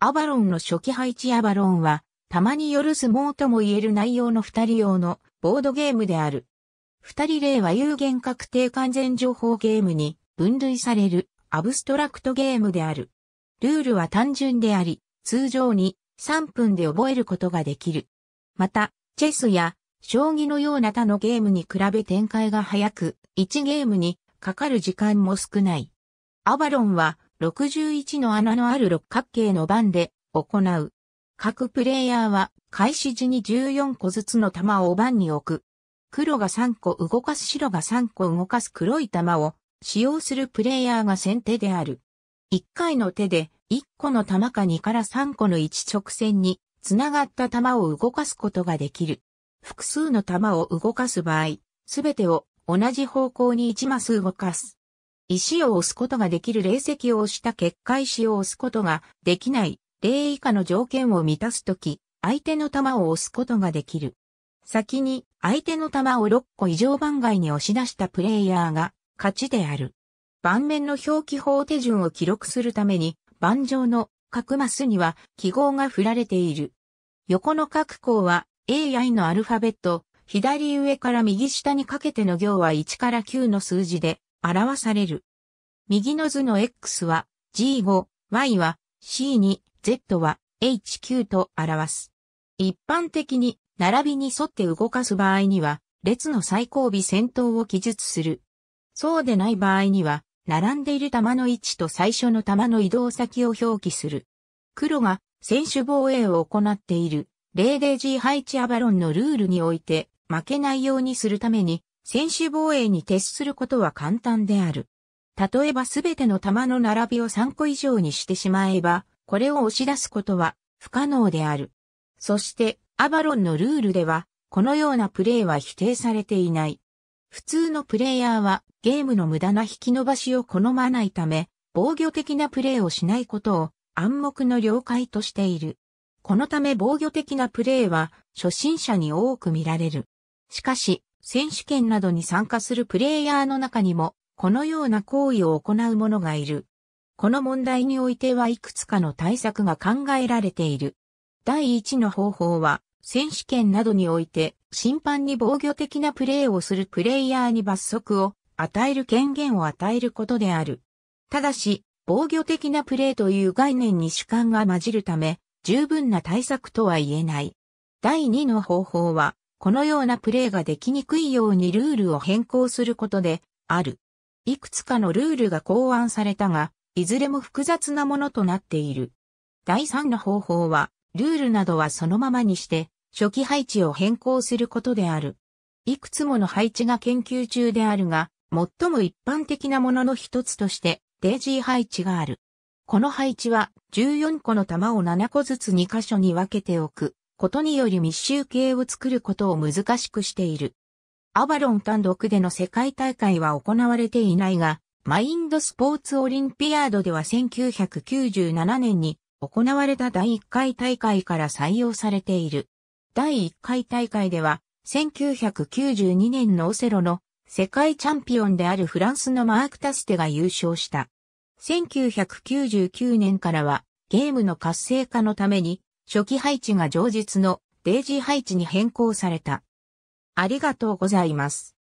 アバロンの初期配置アバロンは、たまによる相撲とも言える内容の二人用のボードゲームである。二人例は有限確定完全情報ゲームに分類されるアブストラクトゲームである。ルールは単純であり、通常に3分で覚えることができる。また、チェスや将棋のような他のゲームに比べ展開が早く、1ゲームにかかる時間も少ない。アバロンは61の穴のある六角形の番で行う。各プレイヤーは開始時に14個ずつの玉を番に置く。黒が3個動かす白が3個動かす黒い玉を使用するプレイヤーが先手である。1回の手で1個の玉か2から3個の一直線に繋がった玉を動かすことができる。複数の玉を動かす場合、すべてを同じ方向に1マス動かす。石を押すことができる霊石を押した結界石を押すことができない霊以下の条件を満たすとき、相手の球を押すことができる。先に相手の球を6個以上番外に押し出したプレイヤーが勝ちである。盤面の表記法手順を記録するために、盤上の各マスには記号が振られている。横の各項は AI のアルファベット、左上から右下にかけての行は1から9の数字で、表される。右の図の X は G5、Y は C2、Z は H9 と表す。一般的に並びに沿って動かす場合には、列の最後尾先頭を記述する。そうでない場合には、並んでいる玉の位置と最初の玉の移動先を表記する。黒が選手防衛を行っている 00G 配置アバロンのルールにおいて負けないようにするために選手防衛に徹することは簡単である。例えばすべての球の並びを3個以上にしてしまえば、これを押し出すことは不可能である。そして、アバロンのルールでは、このようなプレーは否定されていない。普通のプレイヤーは、ゲームの無駄な引き伸ばしを好まないため、防御的なプレーをしないことを暗黙の了解としている。このため防御的なプレーは、初心者に多く見られる。しかし、選手権などに参加するプレイヤーの中にも、このような行為を行う者がいる。この問題においてはいくつかの対策が考えられている。第一の方法は、選手権などにおいて、審判に防御的なプレーをするプレイヤーに罰則を与える権限を与えることである。ただし、防御的なプレーという概念に主観が混じるため、十分な対策とは言えない。第2の方法は、このようなプレイができにくいようにルールを変更することで、ある。いくつかのルールが考案されたが、いずれも複雑なものとなっている。第3の方法は、ルールなどはそのままにして、初期配置を変更することである。いくつもの配置が研究中であるが、最も一般的なものの一つとして、デイジー配置がある。この配置は、14個の玉を7個ずつ2箇所に分けておく。ことにより密集形を作ることを難しくしている。アバロン単独での世界大会は行われていないが、マインドスポーツオリンピアードでは1997年に行われた第1回大会から採用されている。第1回大会では、1992年のオセロの世界チャンピオンであるフランスのマーク・タステが優勝した。1999年からはゲームの活性化のために初期配置が上述のデイジー配置に変更された。ありがとうございます。